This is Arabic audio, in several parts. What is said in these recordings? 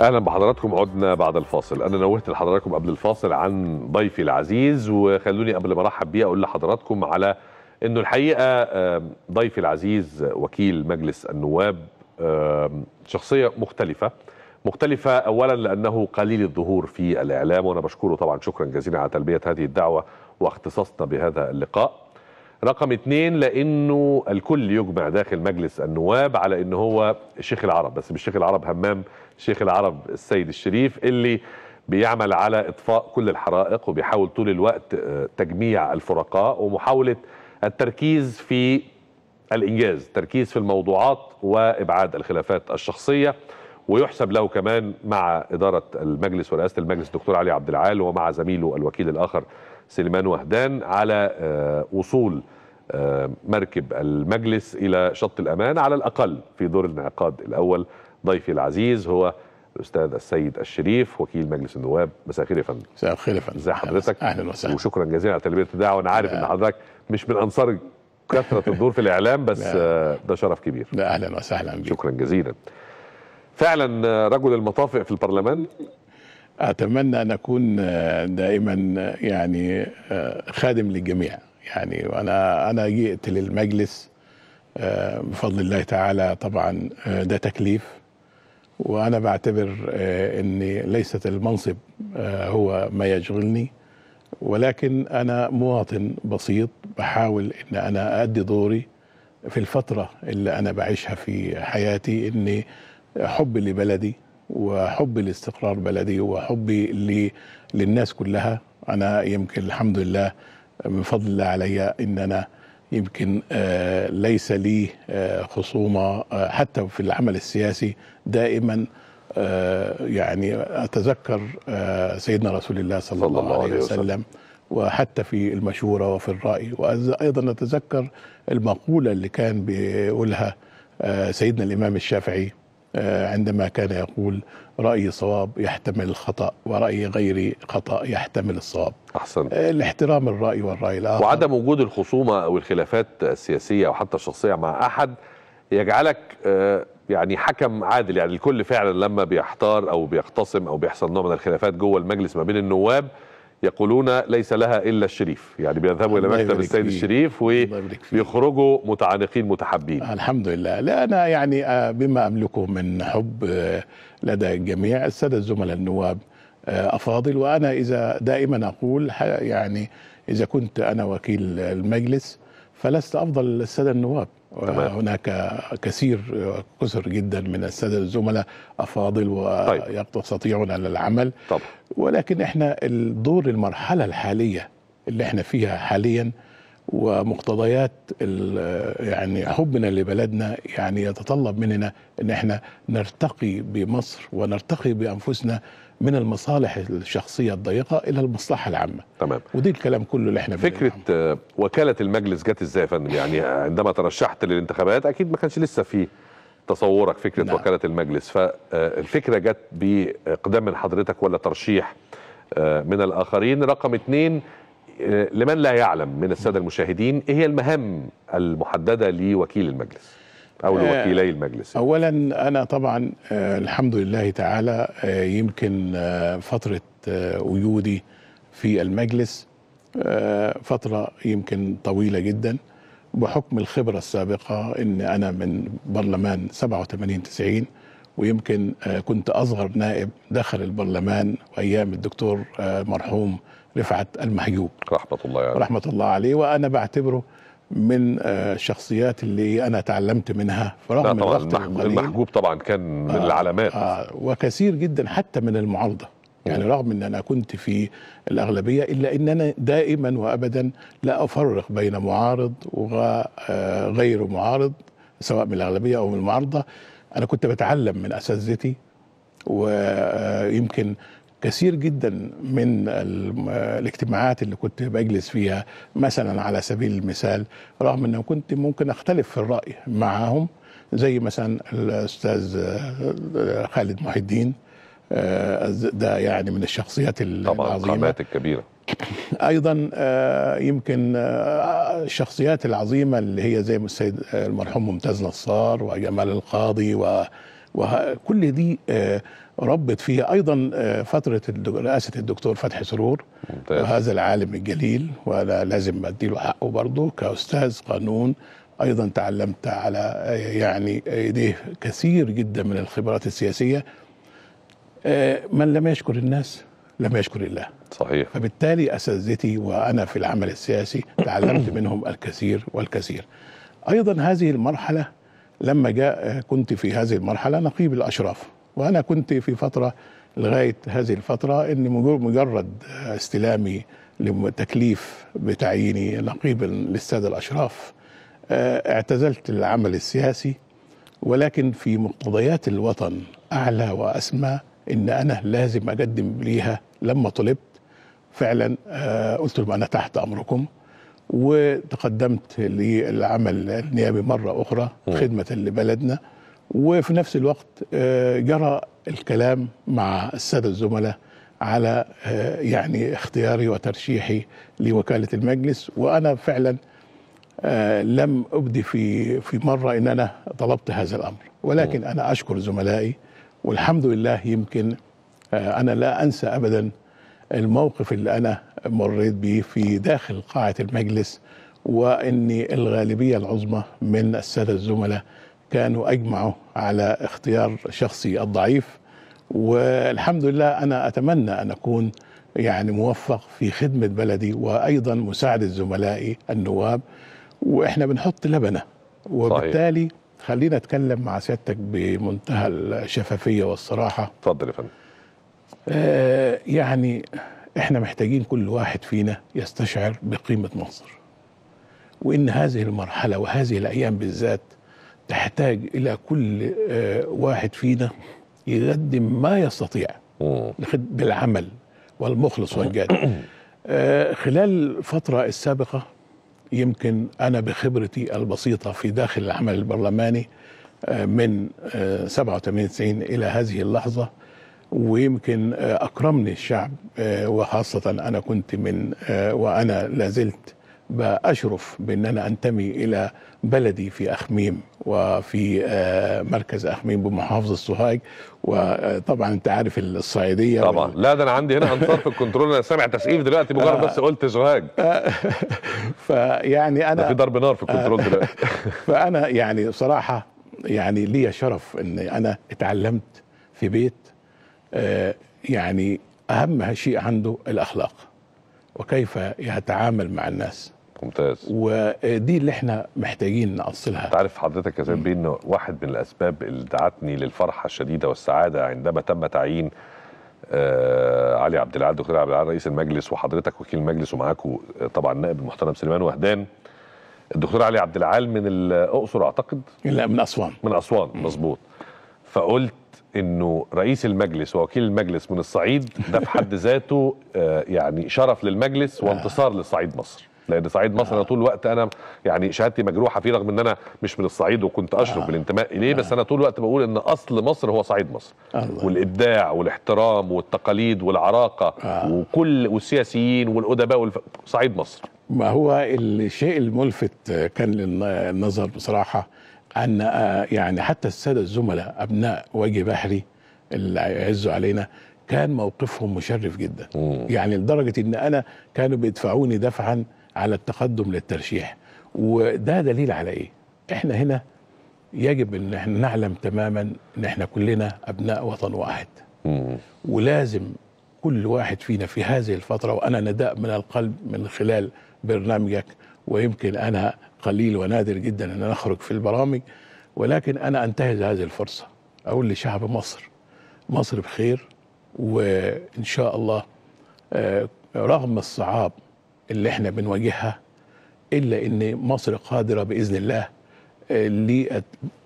اهلا بحضراتكم عدنا بعد الفاصل انا نوهت لحضراتكم قبل الفاصل عن ضيفي العزيز وخلوني قبل ما ارحب بيه اقول لحضراتكم على انه الحقيقه ضيفي العزيز وكيل مجلس النواب شخصيه مختلفه مختلفة أولا لأنه قليل الظهور في الإعلام وأنا بشكره طبعا شكرا جزيلا على تلبية هذه الدعوة واختصاصنا بهذا اللقاء رقم اثنين لأنه الكل يجمع داخل مجلس النواب على أنه هو شيخ العرب بس مش شيخ العرب همام شيخ العرب السيد الشريف اللي بيعمل على إطفاء كل الحرائق وبيحاول طول الوقت آه، تجميع الفرقاء ومحاولة التركيز في الإنجاز تركيز في الموضوعات وإبعاد الخلافات الشخصية ويحسب له كمان مع إدارة المجلس ورئاسة المجلس الدكتور علي عبد العال ومع زميله الوكيل الآخر سليمان وهدان على آه، وصول آه، مركب المجلس إلى شط الأمان على الأقل في دور الانعقاد الأول ضيفي العزيز هو الاستاذ السيد الشريف وكيل مجلس النواب مساء الخير يا فندم مساء الخير يا فندم ازي حضرتك اهلا وسهلا وشكرا جزيلا على تلبيه الدعوه وانا عارف ان حضرتك مش من انصار كثره الدور في الاعلام بس ده شرف كبير لا اهلا وسهلا بيك شكرا جزيلا فعلا آه، رجل المطافئ في البرلمان اتمنى ان اكون آه، دائما آه، يعني خادم للجميع يعني وانا انا جئت للمجلس بفضل الله تعالى طبعا ده تكليف وانا بعتبر آه، ان ليست المنصب آه، هو ما يشغلني ولكن انا مواطن بسيط بحاول ان انا ادي دوري في الفتره اللي انا بعيشها في حياتي اني حبي لبلدي وحبي لاستقرار بلدي وحبي للناس كلها انا يمكن الحمد لله من فضل الله علي ان انا يمكن آه، ليس لي خصومه حتى في العمل السياسي دائما آه، يعني أتذكر آه، سيدنا رسول الله صلى, صلى الله, الله عليه وسلم, وسلم وحتى في المشورة وفي الرأي وأيضا أتذكر المقولة اللي كان بيقولها آه، سيدنا الإمام الشافعي عندما كان يقول رأيي صواب يحتمل الخطأ ورأي غيري خطأ يحتمل الصواب أحسن الاحترام الرأي والرأي الآخر وعدم وجود الخصومة أو الخلافات السياسية أو حتى الشخصية مع أحد يجعلك يعني حكم عادل يعني الكل فعلا لما بيحتار او بيختصم او بيحصل نوع من الخلافات جوه المجلس ما بين النواب يقولون ليس لها الا الشريف يعني بيذهبوا الى مكتب السيد الشريف وبيخرجوا متعانقين متحابين الحمد لله لا انا يعني آه، بما املكه من حب آه، لدى الجميع الساده الزملاء النواب آه، افاضل وانا اذا دائما اقول يعني اذا كنت انا وكيل المجلس فلست افضل الساده النواب وهناك آه، كثير آه، كثر جدا من الساده الزملاء افاضل ويستطيعون طيب. العمل طبعا. ولكن احنا الدور المرحله الحاليه اللي احنا فيها حاليا ومقتضيات يعني حبنا لبلدنا يعني يتطلب مننا ان احنا نرتقي بمصر ونرتقي بانفسنا من المصالح الشخصيه الضيقه الى المصلحه العامه تمام ودي الكلام كله اللي احنا فكره آه، وكاله المجلس جت ازاي يا فندم يعني عندما ترشحت للانتخابات اكيد ما كانش لسه في تصورك فكره نعم. وكاله المجلس فالفكره آه، جت باقدام من حضرتك ولا ترشيح آه، من الاخرين رقم اثنين لمن لا يعلم من الساده المشاهدين ايه هي المهام المحدده لوكيل المجلس او لوكيلي آه، المجلس اولا انا طبعا آه، الحمد لله تعالى آه، يمكن فتره وجودي في المجلس فتره يمكن طويله جدا بحكم الخبره السابقه ان انا من برلمان 87 90 ويمكن كنت اصغر نائب دخل البرلمان وايام الدكتور المرحوم رفعت المحجوب رحمه الله عليه رحمه الله عليه وانا بعتبره من الشخصيات آه، اللي انا تعلمت منها فرغم طبعا من المحجوب طبعا كان من آه العلامات آه وكثير جدا حتى من المعارضه يعني رغم ان انا كنت في الاغلبيه الا ان انا دائما وابدا لا افرق بين معارض وغير آه، معارض سواء من الاغلبيه او من المعارضه انا كنت بتعلم من اساتذتي ويمكن آه، كثير جدا من الاجتماعات اللي كنت بجلس فيها مثلا على سبيل المثال رغم انه كنت ممكن اختلف في الراي معاهم زي مثلا الاستاذ آه، خالد محي الدين آه، ده يعني من الشخصيات العظيمه طبعا الكبيره ايضا آه، يمكن الشخصيات العظيمه اللي هي زي السيد المرحوم ممتاز نصار وجمال القاضي وكل دي ربط فيها ايضا آه، فتره رئاسه الدكتور فتحي سرور ممتاز. وهذا العالم الجليل وانا لازم اديله حقه برضه كاستاذ قانون ايضا تعلمت على آه، يعني ايديه كثير جدا من الخبرات السياسيه آه، من لم يشكر الناس لم يشكر الله صحيح فبالتالي اساتذتي وانا في العمل السياسي تعلمت منهم الكثير والكثير ايضا هذه المرحله لما جاء كنت في هذه المرحله نقيب الاشراف وأنا كنت في فترة لغاية هذه الفترة أن مجرد استلامي لتكليف بتعييني نقيبا للسادة الأشراف آه، اعتزلت العمل السياسي ولكن في مقتضيات الوطن أعلى وأسمى إن أنا لازم أقدم ليها لما طلبت فعلا آه، قلت لهم أنا تحت أمركم وتقدمت للعمل النيابي مرة أخرى خدمة لبلدنا وفي نفس الوقت آه، جرى الكلام مع الساده الزملاء على آه، يعني اختياري وترشيحي لوكاله المجلس وانا فعلا آه، لم ابدي في في مره ان انا طلبت هذا الامر ولكن انا اشكر زملائي والحمد لله يمكن انا لا انسى ابدا الموقف اللي انا مريت به في داخل قاعه المجلس واني الغالبيه العظمى من الساده الزملاء كانوا اجمعوا على اختيار شخصي الضعيف والحمد لله انا اتمنى ان اكون يعني موفق في خدمه بلدي وايضا مساعده زملائي النواب واحنا بنحط لبنه وبالتالي خلينا اتكلم مع سيادتك بمنتهى الشفافيه والصراحه تفضل يا فندم آه يعني احنا محتاجين كل واحد فينا يستشعر بقيمه مصر وان هذه المرحله وهذه الايام بالذات تحتاج الى كل آه، واحد فينا يقدم ما يستطيع بالعمل والمخلص والجاد آه، خلال الفتره السابقه يمكن انا بخبرتي البسيطه في داخل العمل البرلماني آه، من 87 90 الى هذه اللحظه ويمكن اكرمني الشعب وخاصه انا كنت من وانا لازلت بأشرف بأن أنا أنتمي إلى بلدي في أخميم وفي آه، مركز أخميم بمحافظة سوهاج وطبعا أنت عارف الصعيدية طبعا لا ده أنا عندي هنا أنصار في الكنترول أنا سامع تسقيف دلوقتي مجرد بس قلت سوهاج آه، فيعني أنا في ضرب نار في آه، الكنترول دلوقتي فأنا يعني صراحة يعني لي شرف أن أنا اتعلمت في بيت يعني أهم شيء عنده الأخلاق وكيف يتعامل مع الناس ممتاز ودي اللي احنا محتاجين نأصلها تعرف حضرتك يا سيدي بيه انه واحد من الاسباب اللي دعتني للفرحه الشديده والسعاده عندما تم تعيين آه علي عبد العال دكتور عبد العال رئيس المجلس وحضرتك وكيل المجلس ومعاكم طبعا النائب المحترم سليمان وهدان الدكتور علي عبد العال من الاقصر اعتقد لا من اسوان من اسوان مظبوط فقلت انه رئيس المجلس ووكيل المجلس من الصعيد ده في حد ذاته آه يعني شرف للمجلس آه. وانتصار لصعيد مصر لان صعيد مصر آه. انا طول الوقت انا يعني شهادتي مجروحه فيه رغم ان انا مش من الصعيد وكنت آه. اشرف بالانتماء اليه بس آه. انا طول الوقت بقول ان اصل مصر هو صعيد مصر والابداع والاحترام والتقاليد والعراقه وكل والسياسيين والادباء والف... صعيد مصر ما هو الشيء الملفت كان للنظر بصراحه ان يعني حتى الساده الزملاء ابناء وجه بحري اللي يعزوا علينا كان موقفهم مشرف جدا مم. يعني لدرجه ان انا كانوا بيدفعوني دفعا على التقدم للترشيح وده دليل على ايه احنا هنا يجب ان احنا نعلم تماما ان احنا كلنا ابناء وطن واحد ولازم كل واحد فينا في هذه الفتره وانا نداء من القلب من خلال برنامجك ويمكن انا قليل ونادر جدا ان انا اخرج في البرامج ولكن انا انتهز هذه الفرصه اقول لشعب مصر مصر بخير وان شاء الله آه، رغم الصعاب اللي احنا بنواجهها الا ان مصر قادره باذن الله آه،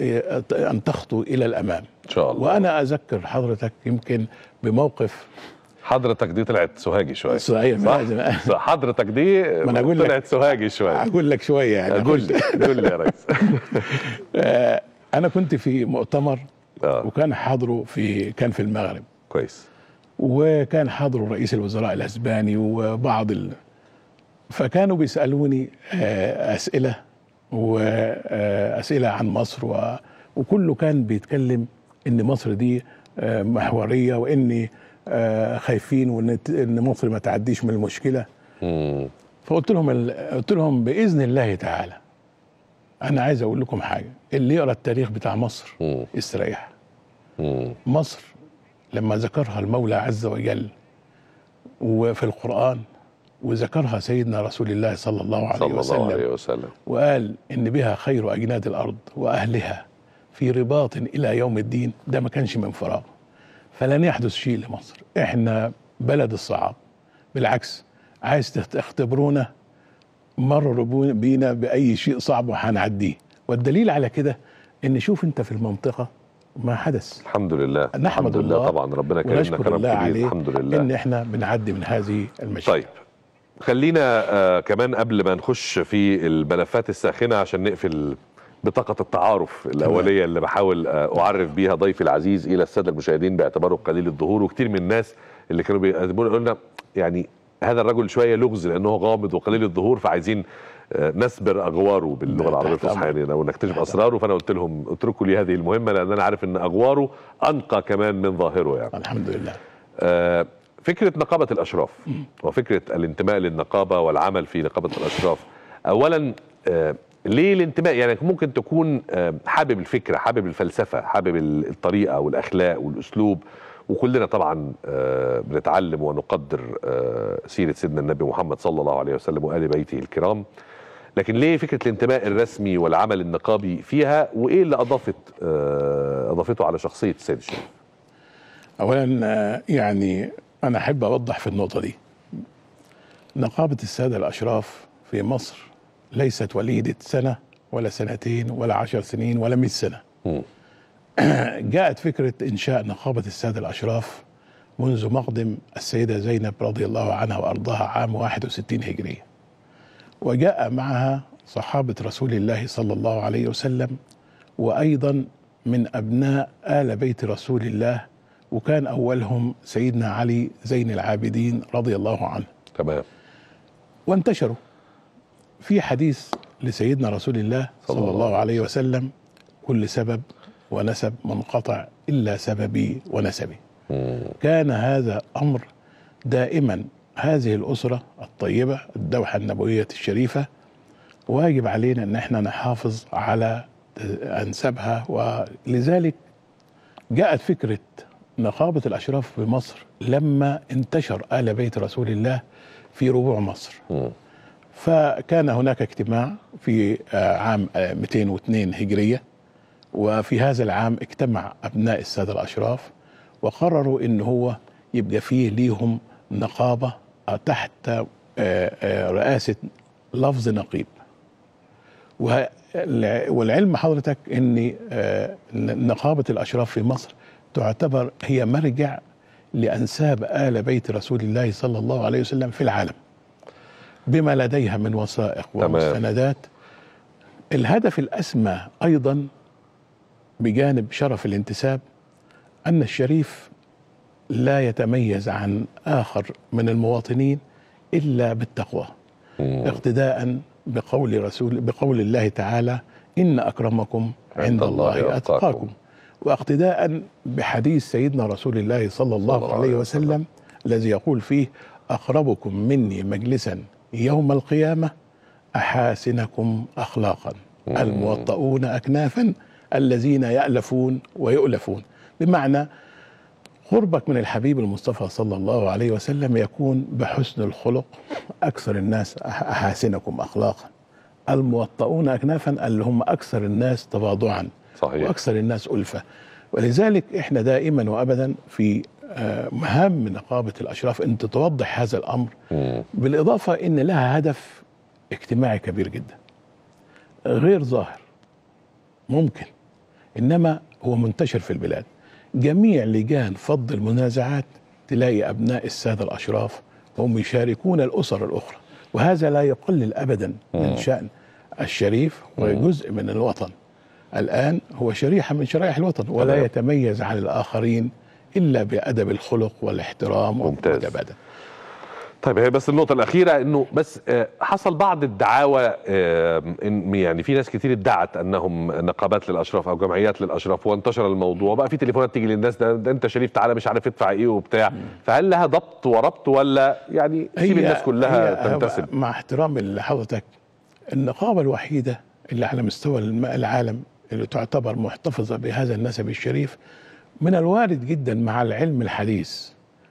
آه، ان تخطو الى الامام ان شاء الله وانا اذكر حضرتك يمكن بموقف حضرتك دي طلعت سوهاجي شويه صحيح صح؟ صح حضرتك دي طلعت سوهاجي شويه اقول لك شويه يعني قول لي قول لي يا ريس آه، انا كنت في مؤتمر آه. وكان حاضره في كان في المغرب كويس وكان حاضره رئيس الوزراء الاسباني وبعض ال... فكانوا بيسالوني آه، اسئله واسئله آه، عن مصر وكله كان بيتكلم ان مصر دي آه، محوريه وان خايفين وان مصر ما تعديش من المشكله فقلت لهم قلت لهم باذن الله تعالى انا عايز اقول لكم حاجه اللي يقرا التاريخ بتاع مصر استريح مصر لما ذكرها المولى عز وجل وفي القران وذكرها سيدنا رسول الله صلى الله عليه صلى وسلم, الله عليه وسلم وقال إن بها خير أجناد الأرض وأهلها في رباط إلى يوم الدين ده ما كانش من فراغ فلن يحدث شيء لمصر إحنا بلد الصعاب بالعكس عايز تختبرونا مروا بينا بأي شيء صعب وهنعديه والدليل على كده إن شوف أنت في المنطقة ما حدث الحمد لله نحمد الحمد لله الله طبعا ربنا كرمنا كرم كبير الحمد لله ان احنا بنعدي من هذه المشاكل طيب خلينا آه كمان قبل ما نخش في الملفات الساخنه عشان نقفل بطاقة التعارف الأولية اللي بحاول آه، أعرف بيها ضيفي العزيز إلى السادة المشاهدين باعتباره قليل الظهور وكتير من الناس اللي كانوا بيقدموا لنا يعني هذا الرجل شوية لغز لأنه غامض وقليل الظهور فعايزين آه، نسبر أغواره باللغة العربية الفصحى يعني أو نكتشف أسراره فأنا قلت لهم اتركوا لي هذه المهمة لأن أنا عارف أن أغواره أنقى كمان من ظاهره يعني الحمد لله آه فكره نقابه الاشراف وفكره الانتماء للنقابه والعمل في نقابه الاشراف اولا آه، ليه الانتماء يعني ممكن تكون آه، حابب الفكره حابب الفلسفه حابب الطريقه والاخلاق والاسلوب وكلنا طبعا آه، بنتعلم ونقدر سيره سيدنا النبي محمد صلى الله عليه وسلم وال بيته الكرام لكن ليه فكره الانتماء الرسمي والعمل النقابي فيها وايه اللي اضافت اضافته على شخصيه السيد الشريف اولا يعني أنا أحب أوضح في النقطة دي نقابة السادة الأشراف في مصر ليست وليدة سنة ولا سنتين ولا عشر سنين ولا مئة سنة جاءت فكرة إنشاء نقابة السادة الأشراف منذ مقدم السيدة زينب رضي الله عنها وأرضاها عام 61 هجرية وجاء معها صحابة رسول الله صلى الله عليه وسلم وأيضا من أبناء آل بيت رسول الله وكان أولهم سيدنا علي زين العابدين رضي الله عنه تمام وانتشروا في حديث لسيدنا رسول الله صلى, صلى الله عليه وسلم كل سبب ونسب منقطع إلا سببي ونسبي مم. كان هذا أمر دائما هذه الأسرة الطيبة الدوحة النبوية الشريفة واجب علينا أن احنا نحافظ على أنسابها ولذلك جاءت فكرة نقابة الأشراف في مصر لما انتشر آل بيت رسول الله في ربوع مصر فكان هناك اجتماع في آه، عام 202 آه، هجرية وفي هذا العام اجتمع أبناء السادة الأشراف وقرروا إن هو يبقى فيه ليهم نقابة آه، تحت رئاسة لفظ نقيب والعلم حضرتك ان نقابه الاشراف في مصر تعتبر هي مرجع لأنساب آل بيت رسول الله صلى الله عليه وسلم في العالم بما لديها من وثائق ومستندات الهدف الأسمى أيضا بجانب شرف الانتساب أن الشريف لا يتميز عن آخر من المواطنين إلا بالتقوى اقتداء بقول رسول بقول الله تعالى إن أكرمكم عند الله أتقاكم واقتداء بحديث سيدنا رسول الله صلى الله عليه وسلم الذي يقول فيه أقربكم مني مجلسا يوم القيامة أحاسنكم أخلاقا الموطؤون أكنافا الذين يألفون ويؤلفون بمعنى قربك من الحبيب المصطفى صلى الله عليه وسلم يكون بحسن الخلق أكثر الناس أحاسنكم أخلاقا الموطؤون أكنافا اللي هم أكثر الناس تواضعا صحيح. وأكثر الناس ألفة ولذلك إحنا دائما وأبدا في آه، مهام نقابة الأشراف أن تتوضح هذا الأمر م. بالإضافة أن لها هدف اجتماعي كبير جدا غير ظاهر ممكن إنما هو منتشر في البلاد جميع لجان فض المنازعات تلاقي أبناء السادة الأشراف هم يشاركون الأسر الأخرى وهذا لا يقلل أبدا من شأن الشريف وجزء من الوطن الآن هو شريحة من شرائح الوطن ولا طبعا. يتميز عن الآخرين إلا بأدب الخلق والاحترام ممتاز طيب هي بس النقطة الأخيرة إنه بس آه، حصل بعض الدعاوى آه، يعني في ناس كتير ادعت أنهم نقابات للأشراف أو جمعيات للأشراف وانتشر الموضوع بقى في تليفونات تيجي للناس ده, ده أنت شريف تعالى مش عارف ادفع إيه وبتاع فهل لها ضبط وربط ولا يعني سيب الناس كلها تنتسب مع احترامي لحضرتك النقابة الوحيدة اللي على مستوى العالم اللي تعتبر محتفظة بهذا النسب الشريف من الوارد جدا مع العلم الحديث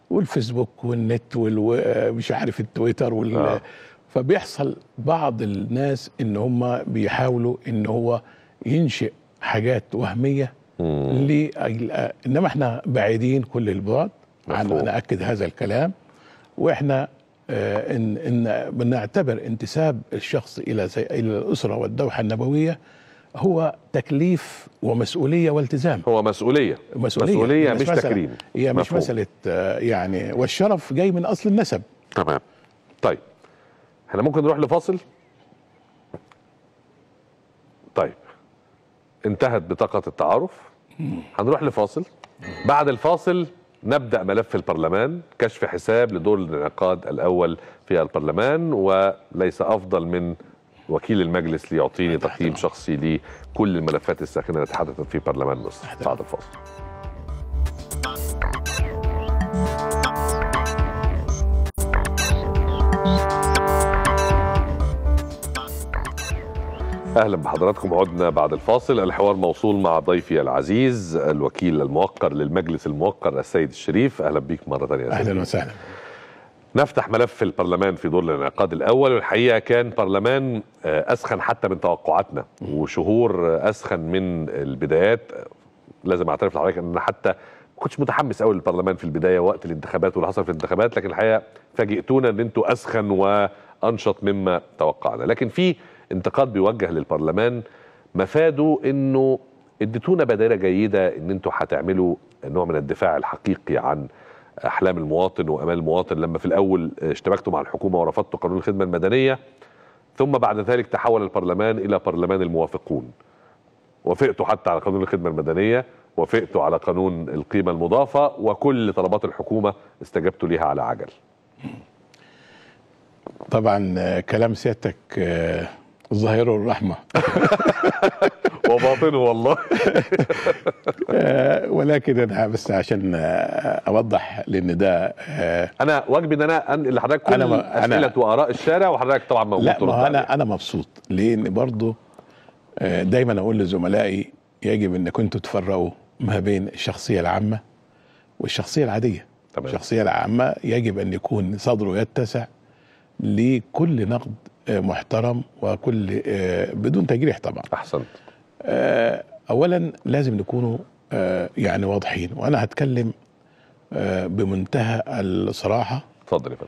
والفيسبوك والنت ومش آه، عارف التويتر وال آه. فبيحصل بعض الناس ان هم بيحاولوا ان هو ينشئ حاجات وهميه آه، انما احنا بعيدين كل البعد عن انا اكد هذا الكلام واحنا آه، ان ان بنعتبر انتساب الشخص الى الى الاسره والدوحه النبويه هو تكليف ومسؤولية والتزام هو مسؤولية مسؤولية, مسؤولية يعني مش, تكريم هي مش مفهوم. مسألة آه، يعني والشرف جاي من أصل النسب تمام طيب احنا ممكن نروح لفاصل طيب انتهت بطاقة التعارف هنروح لفاصل بعد الفاصل نبدأ ملف البرلمان كشف حساب لدور الانعقاد الأول في البرلمان وليس أفضل من وكيل المجلس ليعطيني تقييم شخصي لكل الملفات الساخنه التي حدثت في برلمان مصر بعد الفاصل اهلا بحضراتكم عدنا بعد الفاصل الحوار موصول مع ضيفي العزيز الوكيل الموقر للمجلس الموقر السيد الشريف اهلا بيك مره ثانيه اهلا وسهلا نفتح ملف البرلمان في دور الانعقاد الاول والحقيقه كان برلمان آه، اسخن حتى من توقعاتنا وشهور آه، اسخن من البدايات لازم اعترف لحضرتك ان انا حتى ما كنتش متحمس قوي للبرلمان في البدايه وقت الانتخابات واللي حصل في الانتخابات لكن الحقيقه فاجئتونا ان انتوا اسخن وانشط مما توقعنا لكن في انتقاد بيوجه للبرلمان مفاده انه اديتونا بدايه جيده ان انتوا هتعملوا نوع من الدفاع الحقيقي عن احلام المواطن وامال المواطن لما في الاول اشتبكتوا مع الحكومه ورفضتوا قانون الخدمه المدنيه ثم بعد ذلك تحول البرلمان الى برلمان الموافقون وافقتوا حتى على قانون الخدمه المدنيه وافقتوا على قانون القيمه المضافه وكل طلبات الحكومه استجبتوا ليها على عجل طبعا آه، كلام سيادتك آه، ظاهره الرحمه وباطنه والله آه، ولكن انا بس عشان آه، اوضح لان ده آه، انا واجبي ان انا انقل لحضرتك كل اسئله واراء الشارع وحضرتك طبعا موجود لا ما انا انا مبسوط لان برضه دايما اقول لزملائي يجب انكم كنتوا تفرقوا ما بين الشخصيه العامه والشخصيه العاديه تمام. الشخصيه العامه يجب ان يكون صدره يتسع لكل نقد آه، محترم وكل آه، بدون تجريح طبعا احسنت آه، اولا لازم نكونوا يعني واضحين وانا هتكلم بمنتهى الصراحه اتفضل يا فندم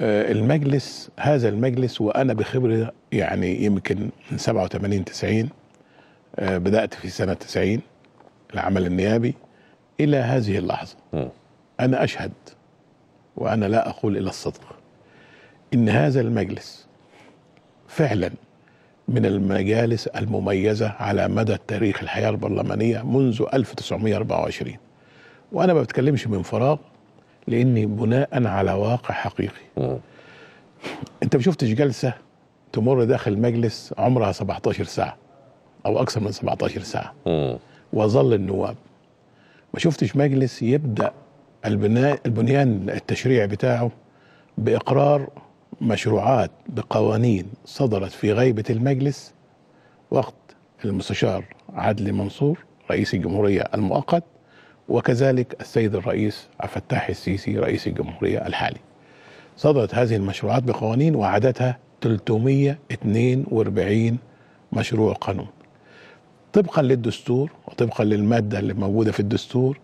المجلس هذا المجلس وانا بخبره يعني يمكن من 87 90 بدات في سنه 90 العمل النيابي الى هذه اللحظه انا اشهد وانا لا اقول الى الصدق ان هذا المجلس فعلا من المجالس المميزة على مدى تاريخ الحياة البرلمانية منذ 1924 وأنا ما بتكلمش من فراغ لأني بناء على واقع حقيقي أنت ما شفتش جلسة تمر داخل مجلس عمرها 17 ساعة أو أكثر من 17 ساعة وظل النواب ما شفتش مجلس يبدأ البناء البنيان التشريعي بتاعه بإقرار مشروعات بقوانين صدرت في غيبة المجلس وقت المستشار عدلي منصور رئيس الجمهورية المؤقت وكذلك السيد الرئيس عبد الفتاح السيسي رئيس الجمهورية الحالي صدرت هذه المشروعات بقوانين وعددها 342 مشروع قانون طبقا للدستور وطبقا للمادة اللي موجودة في الدستور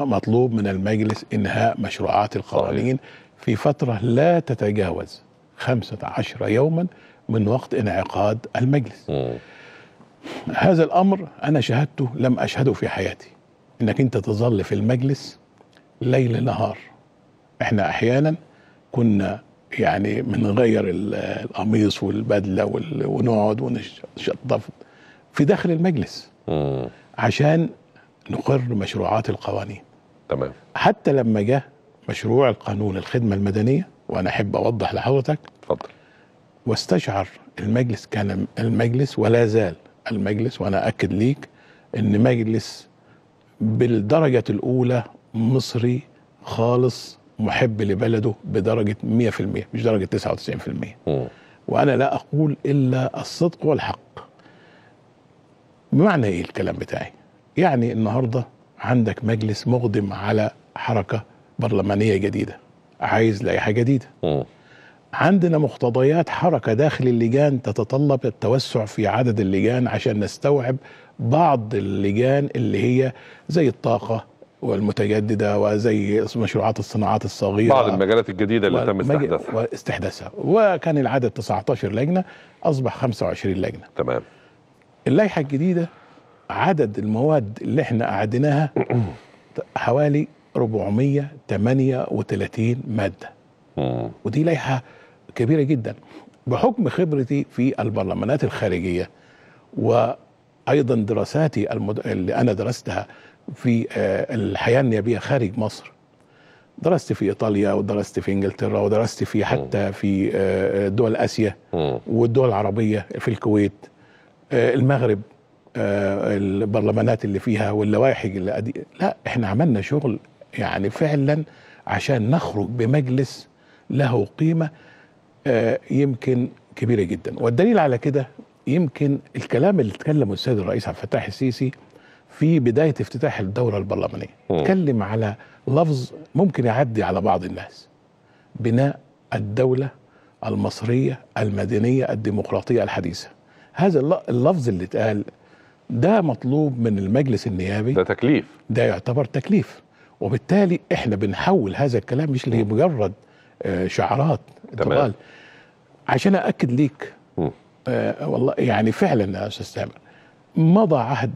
مطلوب من المجلس إنهاء مشروعات القوانين في فترة لا تتجاوز خمسة عشر يوما من وقت انعقاد المجلس م. هذا الأمر أنا شهدته لم أشهده في حياتي إنك أنت تظل في المجلس ليل نهار إحنا أحيانا كنا يعني بنغير القميص والبدلة ونقعد ونشطف في داخل المجلس م. عشان نقر مشروعات القوانين تمام حتى لما جه مشروع القانون الخدمة المدنية وأنا أحب أوضح لحضرتك اتفضل واستشعر المجلس كان المجلس ولا زال المجلس وأنا أكد ليك أن مجلس بالدرجة الأولى مصري خالص محب لبلده بدرجة 100% مش درجة 99% م. وأنا لا أقول إلا الصدق والحق بمعنى إيه الكلام بتاعي يعني النهاردة عندك مجلس مقدم على حركة برلمانيه جديده عايز لائحه جديده م. عندنا مقتضيات حركه داخل اللجان تتطلب التوسع في عدد اللجان عشان نستوعب بعض اللجان اللي هي زي الطاقه والمتجدده وزي مشروعات الصناعات الصغيره بعض المجالات الجديده اللي تم استحداثها واستحداثها وكان العدد 19 لجنه اصبح 25 لجنه تمام اللائحه الجديده عدد المواد اللي احنا اعدناها حوالي 438 مادة مم. ودي لائحة كبيرة جدا بحكم خبرتي في البرلمانات الخارجية وأيضا دراساتي المد... اللي أنا درستها في آه، الحياة النيابية خارج مصر درست في ايطاليا ودرست في انجلترا ودرست في حتى في آه، آه، دول اسيا والدول العربيه في الكويت المغرب البرلمانات اللي فيها واللوائح اللي أدي... لا احنا عملنا شغل يعني فعلا عشان نخرج بمجلس له قيمه آه، يمكن كبيره جدا والدليل على كده يمكن الكلام اللي اتكلمه السيد الرئيس عبد الفتاح السيسي في بدايه افتتاح الدوره البرلمانيه اتكلم على لفظ ممكن يعدي على بعض الناس بناء الدوله المصريه المدنيه الديمقراطيه الحديثه هذا اللفظ اللي اتقال ده مطلوب من المجلس النيابي ده تكليف ده يعتبر تكليف وبالتالي احنا بنحول هذا الكلام مش لمجرد آه، شعارات تمام عشان اكد ليك آه والله يعني فعلا يا استاذ سامر مضى عهد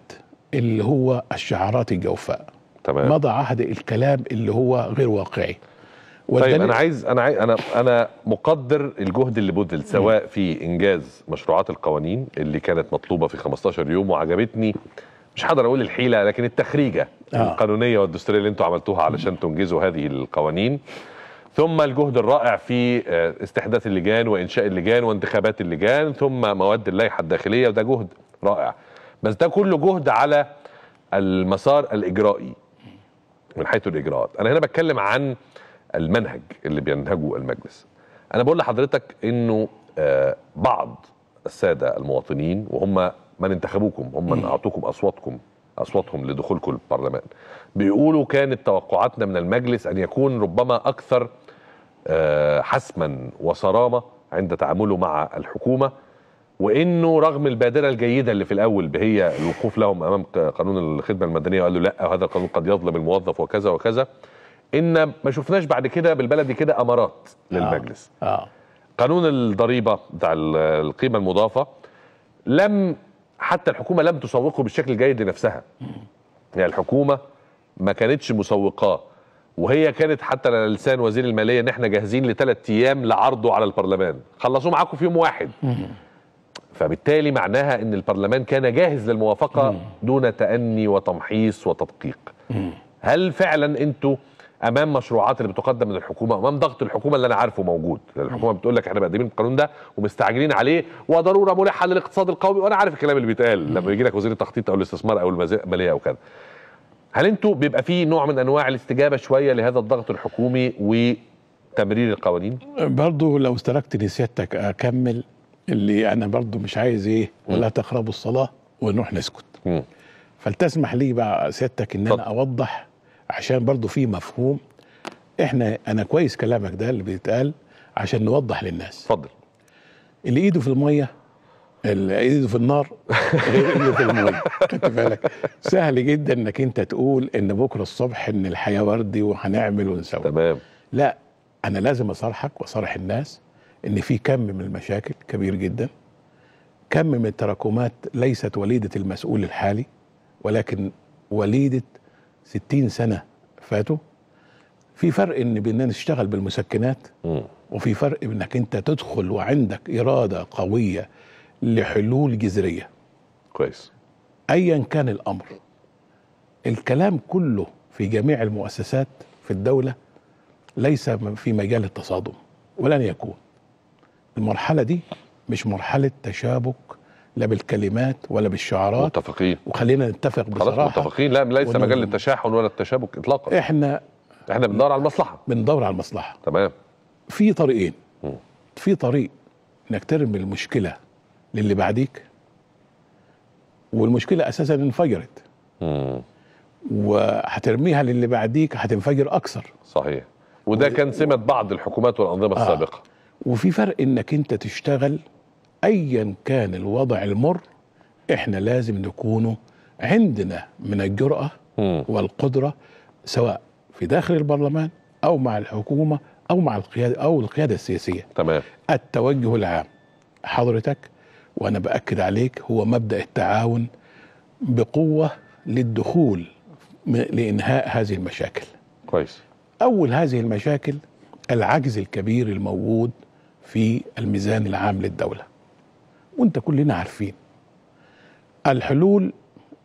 اللي هو الشعارات الجوفاء تمام مضى عهد الكلام اللي هو غير واقعي طيب انا عايز انا عايز انا انا مقدر الجهد اللي بذل سواء في انجاز مشروعات القوانين اللي كانت مطلوبه في 15 يوم وعجبتني مش هقدر اقول الحيله لكن التخريجه آه. القانونيه والدستوريه اللي انتم عملتوها علشان تنجزوا هذه القوانين ثم الجهد الرائع في آه، استحداث اللجان وانشاء اللجان وانتخابات اللجان ثم مواد اللائحه الداخليه وده جهد رائع بس ده كله جهد على المسار الاجرائي من حيث الاجراءات انا هنا بتكلم عن المنهج اللي بينهجه المجلس انا بقول لحضرتك انه آه، بعض الساده المواطنين وهم من انتخبوكم هم من إيه. اعطوكم اصواتكم اصواتهم لدخولكم البرلمان بيقولوا كانت توقعاتنا من المجلس ان يكون ربما اكثر آه، حسما وصرامه عند تعامله مع الحكومه وانه رغم البادره الجيده اللي في الاول هي الوقوف لهم امام قانون الخدمه المدنيه وقالوا لا هذا القانون قد يظلم الموظف وكذا وكذا ان ما شفناش بعد كده بالبلدي كده امارات للمجلس آه. آه. قانون الضريبه بتاع القيمه المضافه لم حتى الحكومه لم تسوقه بالشكل الجيد لنفسها يعني الحكومه ما كانتش مسوقاه وهي كانت حتى على لسان وزير الماليه ان احنا جاهزين لثلاث ايام لعرضه على البرلمان خلصوه معاكم في يوم واحد فبالتالي معناها ان البرلمان كان جاهز للموافقه دون تأني وتمحيص وتدقيق هل فعلا انتوا امام مشروعات اللي بتقدم من الحكومه امام ضغط الحكومه اللي انا عارفه موجود يعني الحكومه بتقول لك احنا مقدمين القانون ده ومستعجلين عليه وضروره ملحه للاقتصاد القومي وانا عارف الكلام اللي بيتقال لما يجي لك وزير التخطيط او الاستثمار او الماليه او كذا هل انتوا بيبقى في نوع من انواع الاستجابه شويه لهذا الضغط الحكومي وتمرير القوانين برضه لو استركت لسيادتك اكمل اللي انا برضه مش عايز ايه ولا تقربوا الصلاه ونروح نسكت فلتسمح لي بقى سيادتك ان انا اوضح عشان برضو في مفهوم احنا انا كويس كلامك ده اللي بيتقال عشان نوضح للناس اتفضل اللي ايده في الميه اللي ايده في النار غير ايده في الميه خدت بالك سهل جدا انك انت تقول ان بكره الصبح ان الحياه وردي وهنعمل ونسوي تمام لا انا لازم اصارحك واصارح الناس ان في كم من المشاكل كبير جدا كم من التراكمات ليست وليده المسؤول الحالي ولكن وليده 60 سنه فاتوا في فرق ان بان نشتغل بالمسكنات وفي فرق انك انت تدخل وعندك اراده قويه لحلول جذريه كويس ايا كان الامر الكلام كله في جميع المؤسسات في الدوله ليس في مجال التصادم ولن يكون المرحله دي مش مرحله تشابك لا بالكلمات ولا بالشعارات متفقين وخلينا نتفق بصراحه متفقين لا ليس مجال للتشاحن ولا التشابك اطلاقا احنا احنا بندور على المصلحه بندور على المصلحه تمام في طريقين في طريق انك ترمي المشكله للي بعديك والمشكله اساسا انفجرت وهترميها للي بعديك هتنفجر اكثر صحيح وده و... كان سمه بعض الحكومات والانظمه آه. السابقه وفي فرق انك انت تشتغل ايا كان الوضع المر احنا لازم نكون عندنا من الجرأة والقدرة سواء في داخل البرلمان او مع الحكومة او مع القيادة او القيادة السياسية تمام التوجه العام حضرتك وانا باكد عليك هو مبدا التعاون بقوه للدخول لانهاء هذه المشاكل كويس اول هذه المشاكل العجز الكبير الموجود في الميزان العام للدوله وانت كلنا عارفين الحلول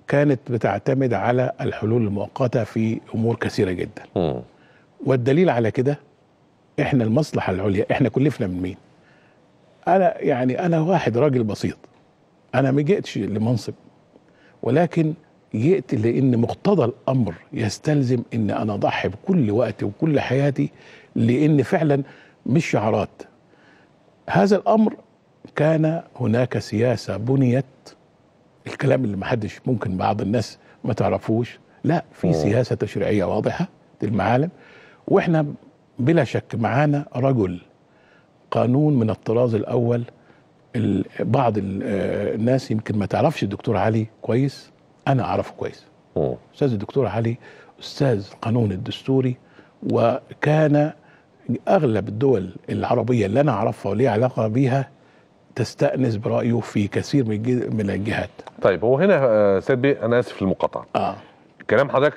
كانت بتعتمد على الحلول المؤقتة في أمور كثيرة جدا م. والدليل على كده احنا المصلحة العليا احنا كلفنا من مين انا يعني انا واحد راجل بسيط انا ما جئتش لمنصب ولكن جئت لان مقتضى الامر يستلزم ان انا اضحي بكل وقتي وكل حياتي لان فعلا مش شعارات هذا الامر كان هناك سياسة بنيت الكلام اللي محدش ممكن بعض الناس ما تعرفوش لا في سياسة تشريعية واضحة للمعالم واحنا بلا شك معانا رجل قانون من الطراز الأول بعض آه، الناس يمكن ما تعرفش الدكتور علي كويس أنا أعرفه كويس أستاذ الدكتور علي أستاذ قانون الدستوري وكان اغلب الدول العربيه اللي انا اعرفها وليها علاقه بيها تستأنس برأيه في كثير من الجهات طيب هو هنا آه، سيد بيه أنا آسف للمقاطعة آه. كلام حضرتك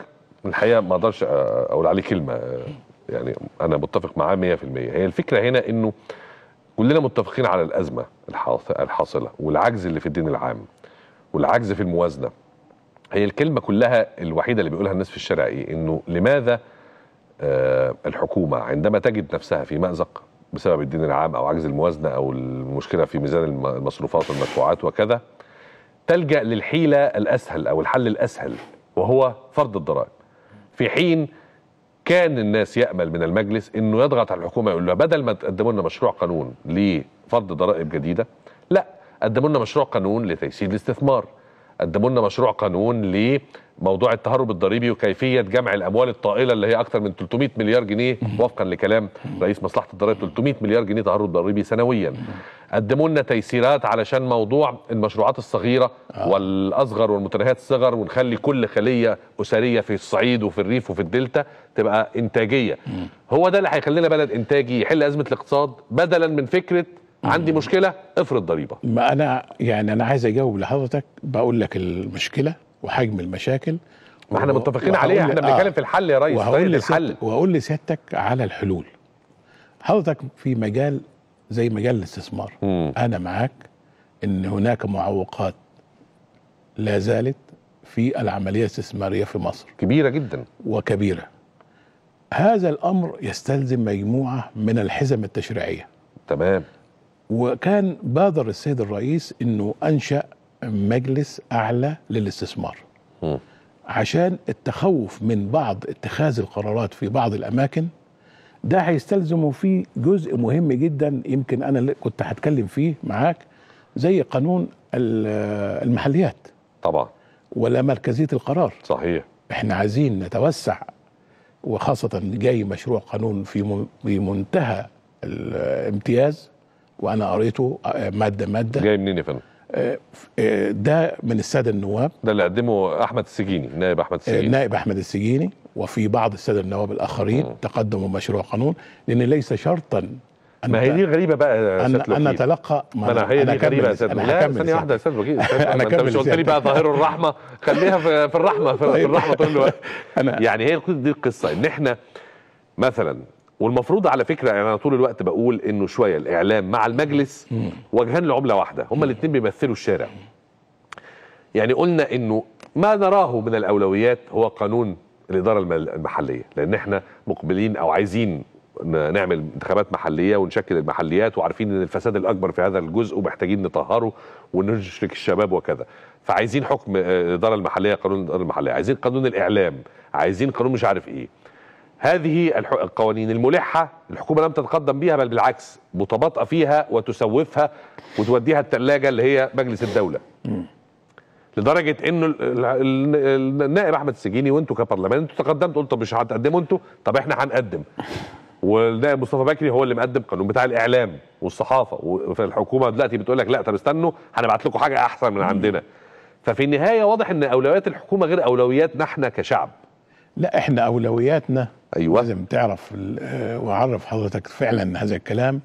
الحقيقة ما أقدرش آه، أقول عليه كلمة آه، يعني أنا متفق معاه 100% هي الفكرة هنا إنه كلنا متفقين على الأزمة الحاصلة والعجز اللي في الدين العام والعجز في الموازنة هي الكلمة كلها الوحيدة اللي بيقولها الناس في الشارع إيه إنه لماذا الحكومة عندما تجد نفسها في مأزق بسبب الدين العام او عجز الموازنه او المشكله في ميزان المصروفات والمدفوعات وكذا تلجا للحيله الاسهل او الحل الاسهل وهو فرض الضرائب في حين كان الناس يامل من المجلس انه يضغط على الحكومه يقول لها بدل ما تقدموا لنا مشروع قانون لفرض ضرائب جديده لا قدموا لنا مشروع قانون لتيسير الاستثمار قدموا لنا مشروع قانون لموضوع التهرب الضريبي وكيفيه جمع الاموال الطائله اللي هي اكثر من 300 مليار جنيه وفقا لكلام رئيس مصلحه الضرائب 300 مليار جنيه تهرب ضريبي سنويا قدموا لنا تيسيرات علشان موضوع المشروعات الصغيره آه. والاصغر والمتناهيات الصغر ونخلي كل خليه اسريه في الصعيد وفي الريف وفي الدلتا تبقى انتاجيه هو ده اللي هيخلينا بلد انتاجي يحل ازمه الاقتصاد بدلا من فكره عندي مشكله افرض ضريبه ما انا يعني انا عايز اجاوب لحضرتك بقول لك المشكله وحجم المشاكل ما احنا متفقين عليها احنا بنتكلم آه في الحل يا ريس طيب وهقول الحل واقول لسيادتك على الحلول حضرتك في مجال زي مجال الاستثمار مم. انا معاك ان هناك معوقات لا زالت في العمليه الاستثماريه في مصر كبيره جدا وكبيره هذا الامر يستلزم مجموعه من الحزم التشريعيه تمام وكان بادر السيد الرئيس انه انشا مجلس اعلى للاستثمار م. عشان التخوف من بعض اتخاذ القرارات في بعض الاماكن ده هيستلزمه في جزء مهم جدا يمكن انا كنت هتكلم فيه معاك زي قانون المحليات طبعا ولا مركزيه القرار صحيح احنا عايزين نتوسع وخاصه جاي مشروع قانون في منتهى الامتياز وانا قريته آه، ماده ماده جاي منين يا فندم؟ آه، آه، ده من الساده النواب ده اللي قدمه احمد السجيني نائب احمد السجيني نائب احمد السجيني وفي بعض الساده النواب الاخرين م. تقدموا مشروع قانون لان ليس شرطا ما هي دي غريبه بقى أن, أن نتلقى ما, ما أنا هي دي غريبة يا أستاذ لا ثانية واحدة يا أستاذ وكيل أنت مش قلت لي بقى ظاهر الرحمة خليها في الرحمة في طيب. الرحمة طول الوقت يعني هي دي القصة إن إحنا مثلا والمفروض على فكره يعني انا طول الوقت بقول انه شويه الاعلام مع المجلس وجهان لعمله واحده هما الاثنين بيمثلوا الشارع يعني قلنا انه ما نراه من الاولويات هو قانون الاداره المحليه لان احنا مقبلين او عايزين نعمل انتخابات محليه ونشكل المحليات وعارفين ان الفساد الاكبر في هذا الجزء ومحتاجين نطهره ونشرك الشباب وكذا فعايزين حكم آه، الاداره المحليه قانون الاداره المحليه عايزين قانون الاعلام عايزين قانون مش عارف ايه هذه القوانين الملحة الحكومة لم تتقدم بها بل بالعكس متباطئة فيها وتسوفها وتوديها الثلاجة اللي هي مجلس الدولة لدرجة انه النائب احمد السجيني وانتوا كبرلمان انتوا تقدمتوا قلتوا مش هتقدموا انتوا طب احنا هنقدم والنائب مصطفى بكري هو اللي مقدم قانون بتاع الاعلام والصحافه فالحكومه دلوقتي بتقول لك لا طب استنوا هنبعت لكم حاجه احسن من عندنا ففي النهايه واضح ان اولويات الحكومه غير اولوياتنا احنا كشعب لا احنا اولوياتنا ايوه لازم تعرف آه، واعرف حضرتك فعلا هذا الكلام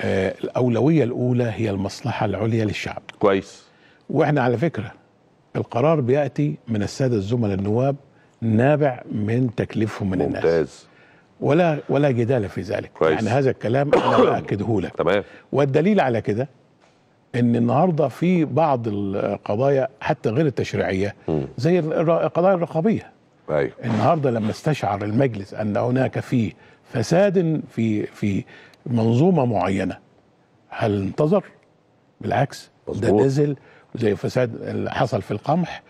آه، الاولويه الاولى هي المصلحه العليا للشعب كويس واحنا على فكره القرار بياتي من الساده الزملاء النواب نابع من تكليفهم من ممتاز. الناس ولا ولا جدال في ذلك كويس. يعني هذا الكلام انا باكده لك تمام والدليل على كده ان النهارده في بعض القضايا حتى غير التشريعيه زي القضايا الرقابيه أيوه. النهارده لما استشعر المجلس ان هناك فيه فساد في في منظومه معينه هل انتظر؟ بالعكس مزبوط. ده نزل زي فساد اللي حصل في القمح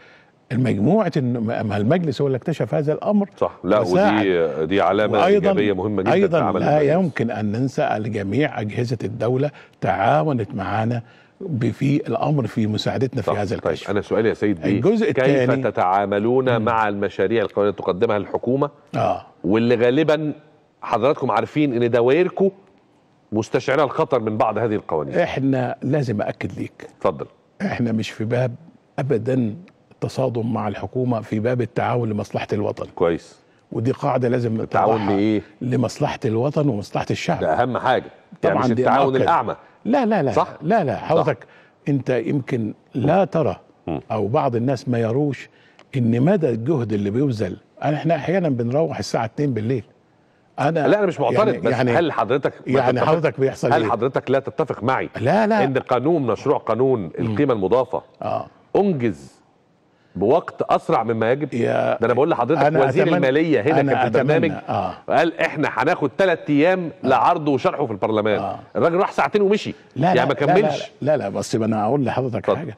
المجموعة ما المجلس هو اللي اكتشف هذا الامر صح لا ودي دي علامه وأيضاً ايجابيه مهمه جدا ايضا لا المجلس. يمكن ان ننسى جميع اجهزه الدوله تعاونت معانا في الامر في مساعدتنا في هذا طيب، الكشف. طيب انا سؤالي يا سيد بيه الجزء كيف تتعاملون مع المشاريع القوانين اللي تقدمها الحكومه اه واللي غالبا حضراتكم عارفين ان دوايركم مستشعره الخطر من بعض هذه القوانين. احنا لازم اكد ليك. اتفضل. احنا مش في باب ابدا تصادم مع الحكومه في باب التعاون لمصلحه الوطن. كويس. ودي قاعده لازم التعاون لايه؟ لمصلحه الوطن ومصلحه الشعب. ده اهم حاجه. طبعا يعني مش التعاون الاعمى. لا لا لا صح؟ لا لا حضرتك انت يمكن لا ترى او بعض الناس ما يروش ان مدى الجهد اللي بيبذل احنا احيانا بنروح الساعه 2 بالليل انا لا انا مش معترض يعني بس يعني هل حضرتك يعني حضرتك بيحصل هل إيه؟ حضرتك لا تتفق معي لا لا ان قانون مشروع قانون القيمه المضافه اه انجز بوقت اسرع مما يجب يا ده انا بقول لحضرتك أنا وزير أتمنى الماليه هنا كان في البرنامج آه. قال احنا هناخد ثلاث ايام آه. لعرضه وشرحه في البرلمان آه. الراجل راح ساعتين ومشي لا يعني ما كملش لا لا, لا بس انا هقول لحضرتك طب. حاجه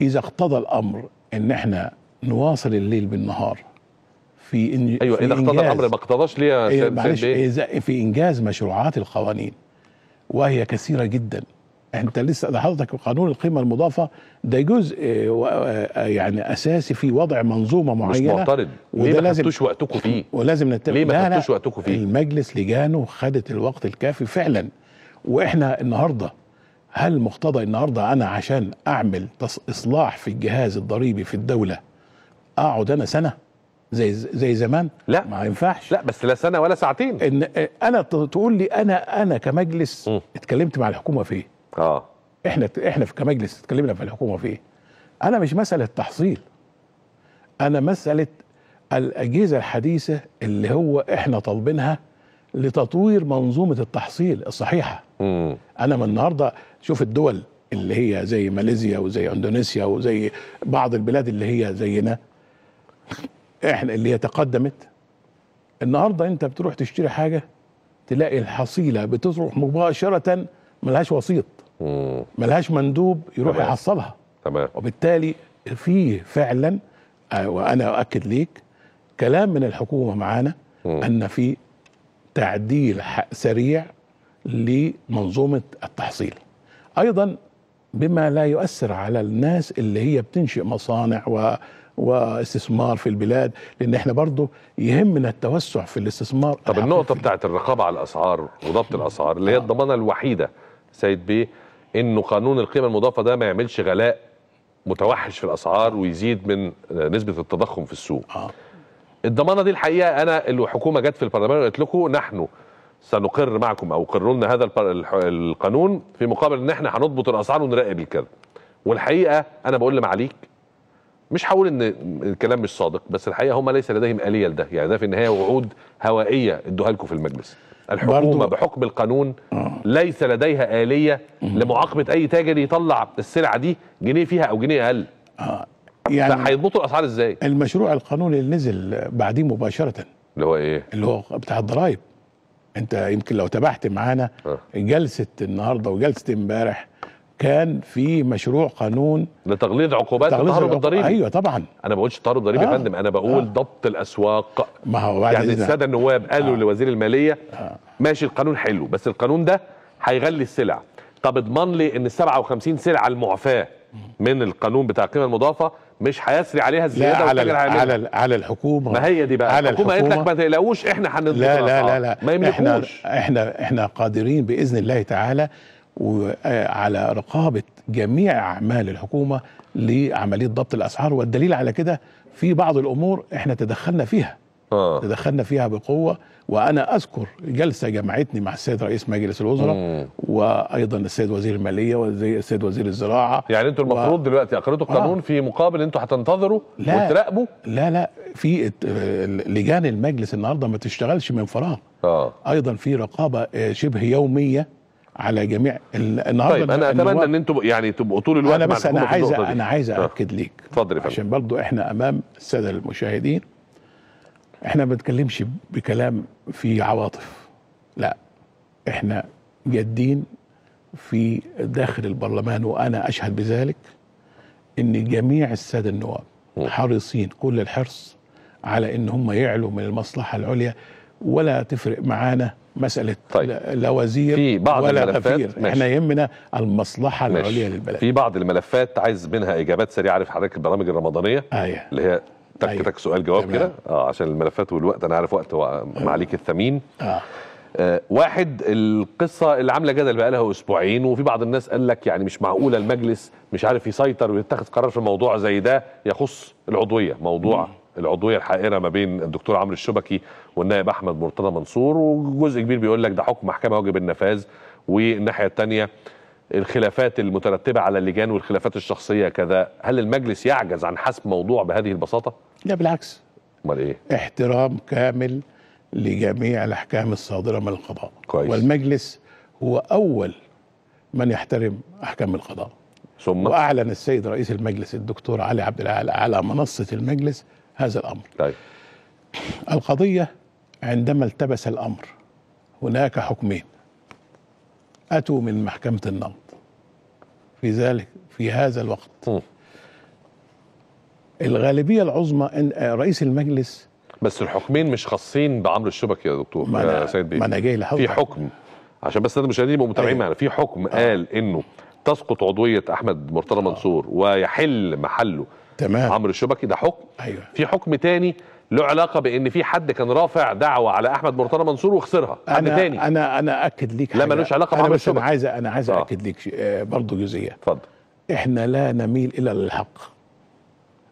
اذا اقتضى الامر ان احنا نواصل الليل بالنهار في إن ايوه في اذا اقتضى الامر ما اقتضاش ليه يا إيه معلش اذا في انجاز مشروعات القوانين وهي كثيره جدا انت لسه ده قانون القيمه المضافه ده جزء آه، آه، آه، يعني اساسي في وضع منظومه معينه مش معترض وده ليه ما خدتوش وقتكم فيه ولازم نتفق ليه ما خدتوش وقتكم فيه المجلس لجانه خدت الوقت الكافي فعلا واحنا النهارده هل مقتضى النهارده انا عشان اعمل اصلاح في الجهاز الضريبي في الدوله اقعد انا سنه زي زي زمان لا ما ينفعش لا بس لا سنه ولا ساعتين ان انا تقول لي انا انا كمجلس م. اتكلمت مع الحكومه فيه اه احنا احنا في كمجلس اتكلمنا في الحكومه في ايه؟ انا مش مساله تحصيل انا مساله الاجهزه الحديثه اللي هو احنا طالبينها لتطوير منظومه التحصيل الصحيحه مم. انا من النهارده شوف الدول اللي هي زي ماليزيا وزي اندونيسيا وزي بعض البلاد اللي هي زينا احنا اللي هي تقدمت النهارده انت بتروح تشتري حاجه تلاقي الحصيله بتروح مباشره ملهاش وسيط مم. ملهاش مندوب يروح تمام. يحصلها تمام وبالتالي في فعلا آه، وانا اؤكد ليك كلام من الحكومه معانا ان في تعديل سريع لمنظومه التحصيل ايضا بما لا يؤثر على الناس اللي هي بتنشئ مصانع و واستثمار في البلاد لان احنا برضه يهمنا التوسع في الاستثمار طب النقطه بتاعت الرقابه على الاسعار وضبط آه. الاسعار اللي هي آه. الضمانه الوحيده سيد بيه انه قانون القيمه المضافه ده ما يعملش غلاء متوحش في الاسعار ويزيد من نسبه التضخم في السوق. آه. الضمانه دي الحقيقه انا الحكومه جت في البرلمان وقالت لكم نحن سنقر معكم او قرروا لنا هذا القانون في مقابل ان احنا هنضبط الاسعار ونراقب الكذب. والحقيقه انا بقول لمعاليك مش هقول ان الكلام مش صادق بس الحقيقه هم ليس لديهم اليه لده يعني ده في النهايه وعود هوائيه ادوها لكم في المجلس. الحكومه بحكم القانون آه. ليس لديها اليه لمعاقبه اي تاجر يطلع السلعه دي جنيه فيها او جنيه اقل آه. يعني هيضبطوا الاسعار ازاي؟ المشروع القانوني اللي نزل بعديه مباشره اللي هو ايه؟ اللي هو بتاع الضرايب انت يمكن لو تابعت معانا آه. جلسه النهارده وجلسه امبارح كان في مشروع قانون لتغليظ عقوبات التهرب الضريبي ايوه طبعا انا ما بقولش التهرب الضريبي يا آه. فندم انا بقول آه. ضبط الاسواق ما هو بعد يعني الساده النواب قالوا آه. لوزير الماليه آه. ماشي القانون حلو بس القانون ده هيغلي السلع طب اضمن لي ان ال 57 سلعه المعفاه من القانون بتاع القيمه المضافه مش هيسري عليها الزياده على على على الحكومه ما هي دي بقى على الحكومه قالت لك ما تقلقوش احنا هنضبط لا لا لا, لا ما يملكوش احنا احنا احنا قادرين باذن الله تعالى وعلى رقابه جميع اعمال الحكومه لعمليه ضبط الاسعار والدليل على كده في بعض الامور احنا تدخلنا فيها آه. تدخلنا فيها بقوه وانا اذكر جلسه جمعتني مع السيد رئيس مجلس الوزراء وايضا السيد وزير الماليه والسيد وزير الزراعه يعني انتوا المفروض و... دلوقتي اقرتوا آه. قانون آه. في مقابل انتوا هتنتظروا وتراقبوا لا لا في لجان المجلس النهارده ما تشتغلش من فراغ آه. ايضا في رقابه شبه يوميه على جميع النهارده طيب انا اتمنى ان انتم يعني تبقوا طول الوقت انا بس انا عايز انا عايز آه. اكد ليك اتفضل عشان برضو احنا امام الساده المشاهدين احنا ما بنتكلمش بكلام في عواطف لا احنا جادين في داخل البرلمان وانا اشهد بذلك ان جميع الساده النواب حريصين كل الحرص على ان هم يعلوا من المصلحه العليا ولا تفرق معانا مساله طيب. لا وزير في بعض ولا غفير احنا يهمنا المصلحه ماشي. العليا للبلد في بعض الملفات عايز منها اجابات سريعه عارف حضرتك البرامج الرمضانيه آية. اللي هي تك تك أيوة. سؤال جواب كده اه عشان الملفات والوقت انا عارف وقت معاليك الثمين آه. آه واحد القصه اللي عامله جدل بقى لها اسبوعين وفي بعض الناس قال لك يعني مش معقوله المجلس مش عارف يسيطر ويتخذ قرار في موضوع زي ده يخص العضويه موضوع م. العضويه الحائره ما بين الدكتور عمرو الشبكي والنائب احمد مرتضى منصور وجزء كبير بيقول لك ده حكم محكمه واجب النفاذ والناحيه الثانيه الخلافات المترتبه على اللجان والخلافات الشخصيه كذا هل المجلس يعجز عن حسم موضوع بهذه البساطه لا بالعكس امال ايه احترام كامل لجميع الاحكام الصادره من القضاء كويس. والمجلس هو اول من يحترم احكام القضاء ثم واعلن السيد رئيس المجلس الدكتور علي عبد العال على منصه المجلس هذا الأمر طيب. القضية عندما التبس الأمر هناك حكمين أتوا من محكمة النقد في ذلك في هذا الوقت م. الغالبية العظمى إن رئيس المجلس بس الحكمين مش خاصين بعمرو الشبكي يا دكتور ما يا سيد بيه ما انا جاي لحضرتك في حكم عشان بس المشاهدين يبقوا متابعين أيه. معنا في حكم آه. قال انه تسقط عضويه احمد مرتضى آه. منصور ويحل محله تمام عمرو الشبكي ده حكم ايوه في حكم تاني له علاقه بان في حد كان رافع دعوه على احمد مرتضى منصور وخسرها حد أنا تاني انا انا اكد ليك لا ملوش علاقه بعمرو الشبكي انا عايز انا عايز آه. اكد ليك آه، برضه جزئيه اتفضل احنا لا نميل الى الحق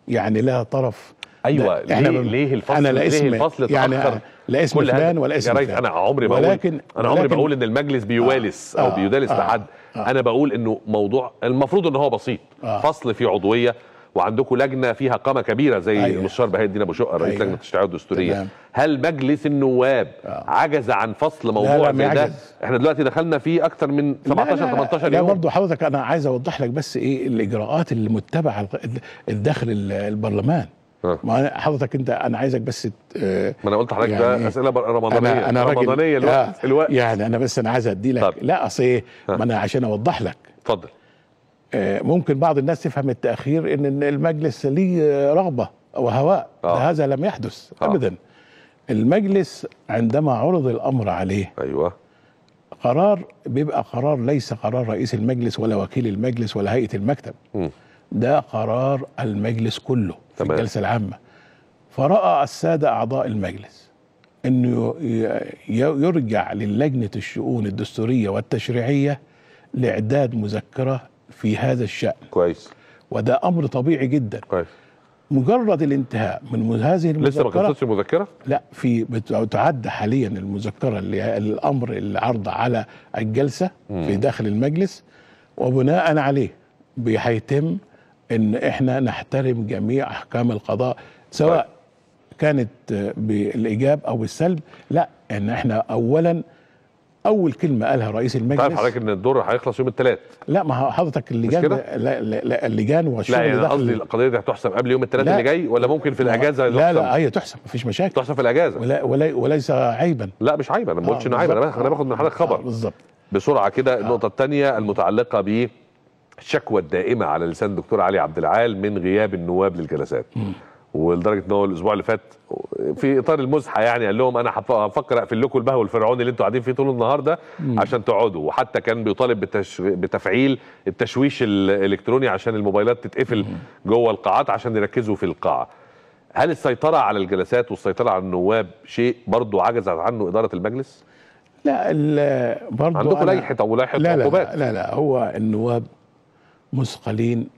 يعني لا طرف ايوه ليه احنا ليه الفصل أنا لا اسم ليه الفصل يعني تاخر لا اسم فلان ولا اسم فلان انا عمري بقول ولكن انا عمري بقول ان المجلس بيوالس آه او بيدالس آه لحد آه انا بقول انه موضوع المفروض ان هو بسيط آه فصل في عضويه وعندكم لجنه فيها قامه كبيره زي أيوة. المستشار بهاء الدين ابو شقه رئيس أيوة. لجنه التشريعات الدستوريه تمام. هل مجلس النواب آه. عجز عن فصل موضوع زي ده احنا دلوقتي دخلنا فيه اكثر من 17 لا لا 18 لا يوم برضه حضرتك انا عايز اوضح لك بس ايه الاجراءات اللي متبعه داخل البرلمان آه. ما حضرتك انت انا عايزك بس ما انا قلت لحضرتك يعني ده اسئله رمضانيه انا, أنا رمضانيه الوقت, آه. الوقت يعني انا بس انا عايز ادي لك لا اصل ايه آه. ما انا عشان اوضح لك اتفضل آه، ممكن بعض الناس تفهم التاخير ان المجلس ليه رغبه وهواء آه. هذا لم يحدث آه. ابدا المجلس عندما عرض الامر عليه ايوه قرار بيبقى قرار ليس قرار رئيس المجلس ولا وكيل المجلس ولا هيئه المكتب م. ده قرار المجلس كله في تمام. الجلسه العامه فراى الساده اعضاء المجلس انه يرجع للجنه الشؤون الدستوريه والتشريعيه لاعداد مذكره في هذا الشأن كويس وده أمر طبيعي جدا كويس مجرد الانتهاء من هذه المذكره لسه ما خلصتش المذكره؟ لا في تعد حاليا المذكره اللي الامر اللي عرض على الجلسه مم. في داخل المجلس وبناء عليه هيتم ان احنا نحترم جميع احكام القضاء سواء طيب. كانت بالايجاب او السلب لا ان احنا اولا اول كلمه قالها رئيس طيب، المجلس طيب حضرتك ان الدور هيخلص يوم الثلاث لا ما حضرتك اللجان لا لا لا اللجان والشغل لا يعني قصدي القضيه دي هتحسم قبل يوم الثلاث اللي جاي ولا ممكن في الاجازه لا لا هي تحسم مفيش مشاكل تحسم في الاجازه ولا ولا وليس عيبا لا مش عيبا انا ما آه، قلتش انه عيب انا باخد من حضرتك خبر آه، بالظبط بسرعه كده آه. النقطه الثانيه المتعلقه ب الشكوى الدائمه على لسان الدكتور علي عبد العال من غياب النواب للجلسات م. ولدرجه ان هو الاسبوع اللي فات في اطار المزحه يعني قال لهم انا هفكر اقفل لكم البهو الفرعوني اللي انتوا قاعدين فيه طول النهار ده عشان تقعدوا وحتى كان بيطالب بتش... بتفعيل التشويش الالكتروني عشان الموبايلات تتقفل جوه القاعات عشان يركزوا في القاعه. هل السيطره على الجلسات والسيطره على النواب شيء برضه عجزت عنه اداره المجلس؟ لا برضه عندكم لائحه او لائحه لا لا, لا لا لا هو النواب مثقلين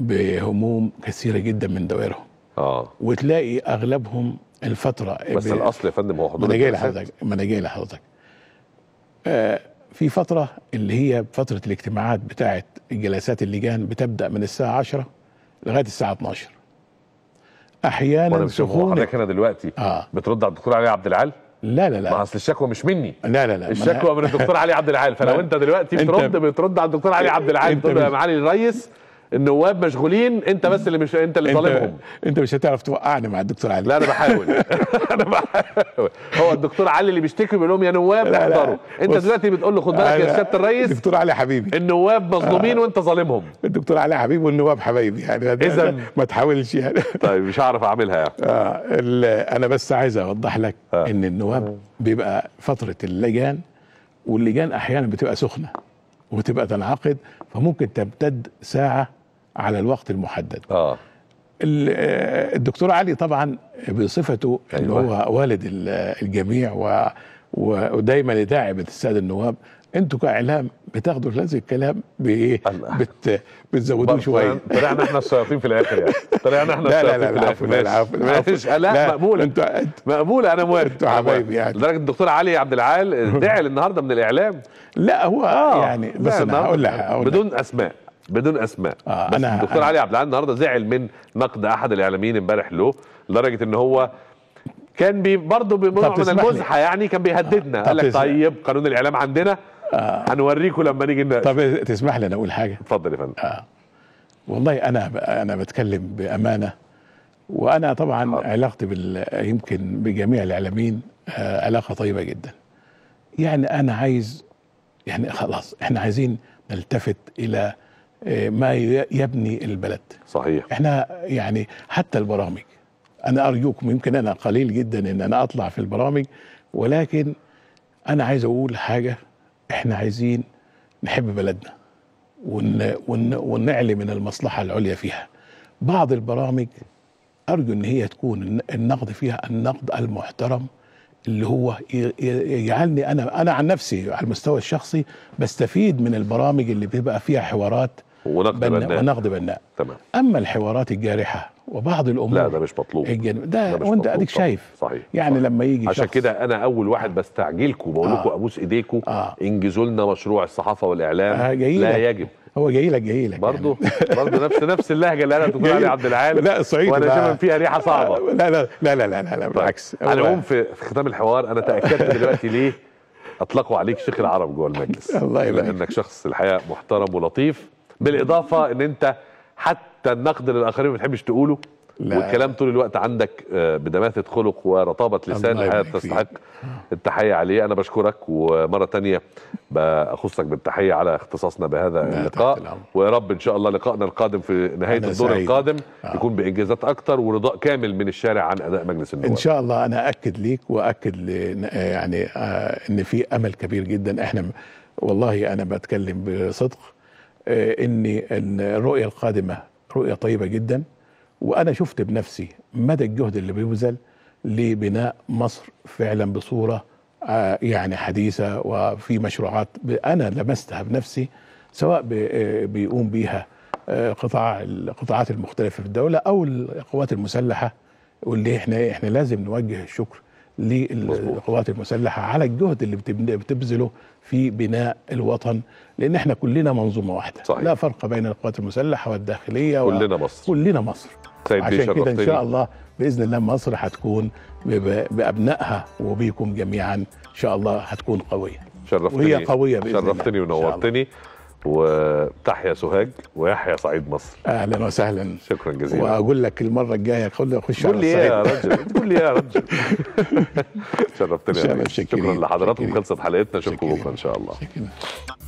بهموم كثيره جدا من دوائرهم اه وتلاقي اغلبهم الفتره بس الاصل يا فندم هو حضرتك ما انا جاي لحضرتك ما انا جاي لحضرتك آه في فتره اللي هي فتره الاجتماعات بتاعه جلسات اللجان بتبدا من الساعه 10 لغايه الساعه 12 احيانا سخونه حضرتك هنا دلوقتي آه. بترد على الدكتور علي عبد العال لا لا لا ما اصل الشكوى مش مني لا لا لا الشكوى من الدكتور علي عبد العال فلو انت دلوقتي بترد بترد على الدكتور علي عبد العال بتقول يا معالي الريس النواب مشغولين انت بس اللي مش انت اللي ظالمهم انت مش هتعرف توقعني مع الدكتور علي لا انا بحاول انا بحاول هو الدكتور علي اللي بيشتكي بيقول لهم يا نواب احضروا انت دلوقتي بتقول له خد بالك يا سياده الرئيس دكتور علي حبيبي النواب مظلومين آه. وانت ظالمهم الدكتور علي حبيبي والنواب حبايبي يعني اذا ما تحاولش يعني طيب مش هعرف اعملها يعني اه انا بس عايز اوضح لك آه. ان النواب بيبقى فتره اللجان واللجان احيانا بتبقى سخنه وتبقى تنعقد فممكن تمتد ساعه على الوقت المحدد آه. اه الدكتور علي طبعا بصفته أيوة. اللي هو والد الجميع و ودايما يداعب الساده النواب انتوا كاعلام بتاخدوا نفس الكلام بايه؟ بت... بتزودوه شويه طلعنا احنا الشياطين في الاخر يعني طلعنا احنا الشياطين لا لا في الاخر لا لا, لا مقبوله انتوا مقبوله انا موافق انتوا حبايبي يعني لدرجه الدكتور علي عبد العال دعي النهارده من الاعلام لا هو آه, آه، يعني بس انا هقول لك بدون اسماء بدون اسماء آه بس أنا الدكتور علي عبد العال النهارده زعل من نقد احد الاعلاميين امبارح له لدرجه ان هو كان بي برضه بنوع من المزحه يعني كان بيهددنا آه قال لك طيب قانون الاعلام عندنا آه هنوريكم لما نيجي طب تسمح لي انا اقول حاجه اتفضل يا فندم آه والله انا انا بتكلم بامانه وانا طبعا آه. علاقتي بال يمكن بجميع الاعلاميين آه علاقه طيبه جدا يعني انا عايز يعني خلاص احنا عايزين نلتفت الى آه، ما يبني البلد صحيح احنا يعني حتى البرامج انا ارجوكم يمكن انا قليل جدا ان انا اطلع في البرامج ولكن انا عايز اقول حاجه احنا عايزين نحب بلدنا ون ون ونعلي من المصلحه العليا فيها بعض البرامج ارجو ان هي تكون النقد فيها النقد المحترم اللي هو يجعلني انا انا عن نفسي على المستوى الشخصي بستفيد من البرامج اللي بيبقى فيها حوارات ونقد بناء, ونقد بناء تمام اما الحوارات الجارحه وبعض الامور لا ده مش مطلوب الجن... ده, ده مش وانت اديك شايف صحيح يعني صحيح. لما يجي عشان كده انا اول واحد آه. بستعجلكم بقول لكم آه. ابوس ايديكم آه. انجزوا لنا مشروع الصحافه والاعلام آه لا يجب هو جاي لك جاي لك يعني. برضه يعني. برضه نفس نفس اللهجه اللي انا بتقول عليها عبد العال لا الصعيدي وانا شايف فيها ريحه صعبه آه، لا لا لا لا لا, لا, لا طيب. بالعكس على العموم في ختام الحوار انا تاكدت دلوقتي ليه اطلقوا عليك شيخ العرب جوه المجلس الله يبارك لانك شخص الحقيقه محترم ولطيف بالاضافه ان انت حتى النقد للاخرين ما بتحبش تقوله لا. والكلام طول الوقت عندك آه، بدماثة خلق ورطابة لسان تستحق التحية عليه أنا بشكرك ومرة تانية بأخصك بالتحية على اختصاصنا بهذا اللقاء ويا رب إن شاء الله لقائنا القادم في نهاية الدور سعيد. القادم آه. يكون بإنجازات أكتر ورضاء كامل من الشارع عن أداء مجلس النواب إن شاء الله أنا أكد ليك وأكد يعني آه، إن في أمل كبير جدا إحنا والله أنا بتكلم بصدق آه، ان الرؤيه القادمه رؤيه طيبه جدا وانا شفت بنفسي مدى الجهد اللي بيبذل لبناء مصر فعلا بصوره آه، يعني حديثه وفي مشروعات انا لمستها بنفسي سواء آه، بيقوم بيها قطاع القطاعات المختلفه في الدوله او القوات المسلحه واللي احنا احنا لازم نوجه الشكر للقوات المسلحه على الجهد اللي بتبذله في بناء الوطن لان احنا كلنا منظومه واحده صحيح. لا فرق بين القوات المسلحه والداخليه كلنا و... مصر كلنا مصر طيب، عشان كده ان شاء الله باذن الله مصر هتكون بابنائها وبيكم جميعا ان شاء الله هتكون قويه شرفتني وهي قويه باذن شرفتني الله شرفتني ونورتني وتحيا سوهاج ويحيى صعيد مصر اهلا وسهلا شكرا جزيلا واقول لك المره الجايه خش قول لي إيه يا رجل قول لي إيه يا رجل شرفتني شكرا لحضراتكم خلصت حلقتنا اشوفكم بكره ان شاء الله شكرا.